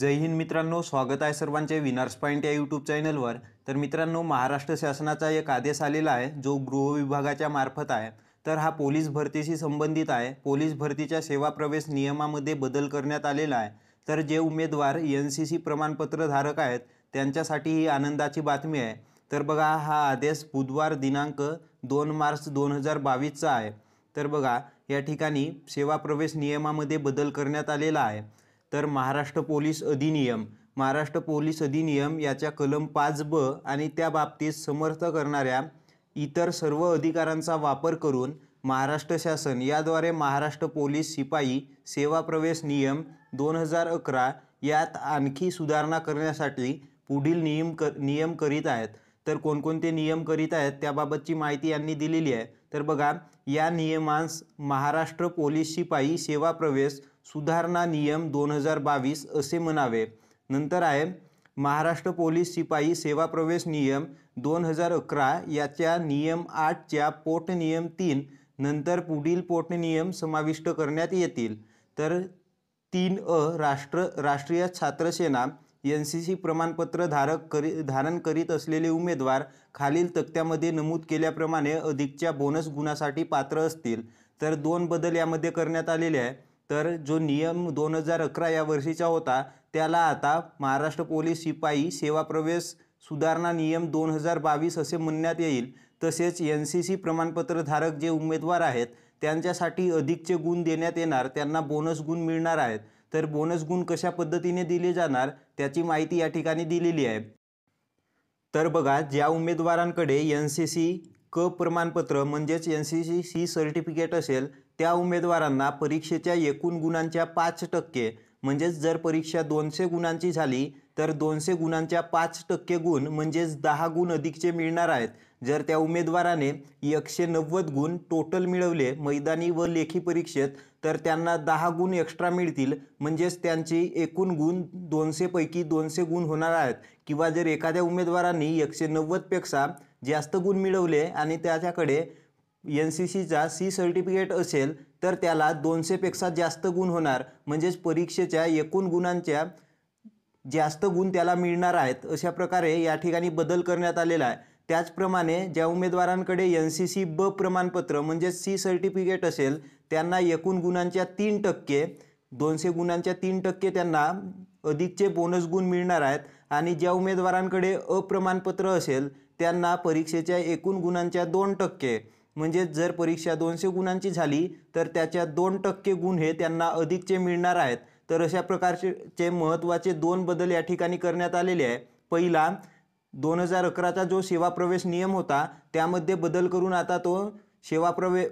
जय हिंद मित्रांनो स्वागत आहे सर्वांचे विनर्स पॉईंट या यूट्यूब चॅनलवर तर मित्रांनो महाराष्ट्र शासनाचा एक आदेश आलेला आहे जो गृह विभागाच्या मार्फत आहे तर हा पोलीस भरतीशी संबंधित आहे पोलीस भरतीच्या सेवा प्रवेश नियमामध्ये बदल करण्यात आलेला आहे तर जे उमेदवार एन सी सी प्रमाणपत्रधारक आहेत त्यांच्यासाठी ही आनंदाची बातमी आहे तर बघा हा आदेश बुधवार दिनांक दोन मार्च दोन हजार बावीसचा आहे तर बघा या ठिकाणी सेवा प्रवेश नियमामध्ये बदल करण्यात आलेला आहे तर महाराष्ट्र पोलीस अधिनियम महाराष्ट्र पोलीस अधिनियम याच्या कलम पाच ब आणि त्या बाबतीत समर्थ करणाऱ्या इतर सर्व अधिकारांचा वापर करून महाराष्ट्र शासन याद्वारे महाराष्ट्र पोलीस शिपाई सेवा प्रवेश नियम दोन हजार अकरा यात आणखी सुधारणा करण्यासाठी पुढील नियम क नियम करीत आहेत तर कोणकोणते नियम करीत आहेत त्याबाबतची माहिती यांनी दिलेली आहे तर बघा या नियमांस महाराष्ट्र पोलीस शिपाई सेवा प्रवेश सुधारणा नियम दोन हजार बावीस असे म्हणावे नंतर आहे महाराष्ट्र पोलीस शिपाई सेवा प्रवेश नियम दोन हजार अकरा याच्या नियम आठच्या पोटनियम तीन नंतर पुढील पोटनियम समाविष्ट करण्यात येतील तर तीन अ राष्ट्र राष्ट्रीय छात्रसेना एन सी सी प्रमाणपत्र धारक करी धारण करीत असलेले उमेदवार खालील तक्त्यामध्ये नमूद केल्याप्रमाणे अधिकच्या बोनस गुणासाठी पात्र असतील तर दोन बदल यामध्ये करण्यात आलेले आहे तर जो नियम दोन हजार अकरा या वर्षीचा होता त्याला आता महाराष्ट्र पोलीस शिपाई सेवा प्रवेश सुधारणा नियम दोन हजार बावीस असे म्हणण्यात येईल तसेच एन सी सी प्रमाणपत्र धारक जे उमेदवार आहेत त्यांच्यासाठी अधिकचे गुण देण्यात येणार त्यांना बोनस गुण मिळणार आहेत तर बोनस गुण कशा पद्धतीने दिले जाणार त्याची माहिती या ठिकाणी दिलेली आहे तर बघा ज्या उमेदवारांकडे एन सी सी क प्रमाणपत्र म्हणजेच N C C C certificate असेल त्या उमेदवारांना परीक्षेच्या एकूण गुणांच्या पाच टक्के म्हणजेच जर परीक्षा दोनशे गुणांची झाली तर दोनशे गुणांच्या पाच टक्के गुण म्हणजेच दहा गुण अधिकचे मिळणार आहेत जर त्या उमेदवाराने एकशे नव्वद गुण टोटल मिळवले मैदानी व लेखी परीक्षेत तर त्यांना दहा गुण एक्स्ट्रा मिळतील म्हणजेच त्यांची एकूण गुण दोनशेपैकी दोनशे गुण होणार आहेत किंवा जर एखाद्या उमेदवारांनी एकशे नव्वदपेक्षा जास्त गुण मिळवले आणि त्याच्याकडे एन सी सीचा सी सर्टिफिकेट असेल तर त्याला दोनशेपेक्षा जास्त गुण होणार म्हणजेच परीक्षेच्या एकूण गुणांच्या जास्त गुण त्याला मिळणार आहेत अशा प्रकारे या ठिकाणी बदल करण्यात आलेला आहे त्याचप्रमाणे ज्या उमेदवारांकडे एन सी सी ब प्रमाणपत्र म्हणजेच सी सर्टिफिकेट असेल त्यांना एकूण गुणांच्या तीन टक्के दोनशे गुणांच्या तीन टक्के त्यांना अधिकचे बोनस गुण मिळणार आहेत आणि ज्या उमेदवारांकडे अप्रमाणपत्र असेल त्यांना परीक्षेच्या एकूण गुणांच्या दोन टक्के म्हणजे जर परीक्षा दोनशे गुणांची झाली तर त्याच्या दोन टक्के गुण हे त्यांना अधिकचे मिळणार आहेत तर अशा प्रकारचे महत्त्वाचे दोन बदल या ठिकाणी करण्यात आलेले आहे पहिला दोन हजार अकराचा जो सेवा प्रवेश नियम होता त्यामध्ये बदल करून आता तो सेवा प्रवे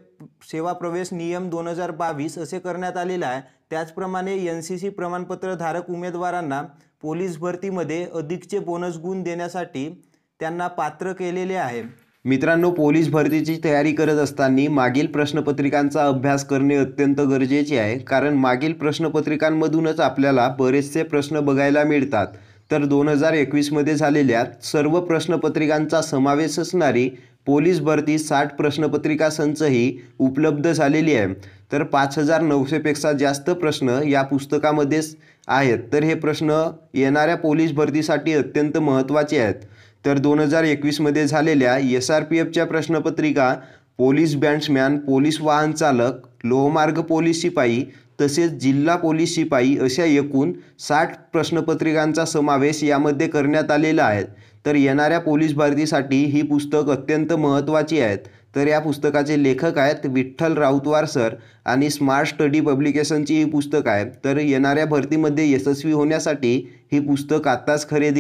सेवा प्रवेश नियम दोन हजार बावीस असे करण्यात आलेला आहे त्याचप्रमाणे एन सी सी धारक उमेदवारांना पोलीस भरतीमध्ये अधिकचे बोनस गुण देण्यासाठी त्यांना पात्र केलेले आहे मित्रांनो पोलीस भरतीची तयारी करत असताना मागील प्रश्नपत्रिकांचा अभ्यास करणे अत्यंत गरजेचे आहे कारण मागील प्रश्नपत्रिकांमधूनच आपल्याला बरेचसे प्रश्न बघायला मिळतात तर दोन हजार एकवीसमध्ये झालेल्या सर्व प्रश्नपत्रिकांचा समावेश असणारी पोलीस भरती साठ प्रश्नपत्रिका संचही उपलब्ध झालेली आहे तर पाच हजार नऊशेपेक्षा जास्त प्रश्न या पुस्तकामध्येच आहेत तर हे प्रश्न येणाऱ्या पोलीस भरतीसाठी अत्यंत महत्त्वाचे आहेत तर दोन हजार एकवीसमध्ये झालेल्या एस आर पी एफच्या प्रश्नपत्रिका पोलीस बँड्समॅन पोलीस वाहन चालक लोहमार्ग पोलीस शिपाई तसेच जिल्हा पोलीस शिपाई अशा एकूण साठ प्रश्नपत्रिकांचा समावेश यामध्ये करण्यात आलेला आहे तर येणाऱ्या पोलीस भरतीसाठी ही पुस्तक अत्यंत महत्त्वाची आहेत तर या पुस्तकाचे लेखक आहेत विठ्ठल राऊतवार सर आणि स्मार्ट स्टडी पब्लिकेशनची ही पुस्तक आहे तर येणाऱ्या भरतीमध्ये यशस्वी होण्यासाठी ही पुस्तक आत्ताच खरेदी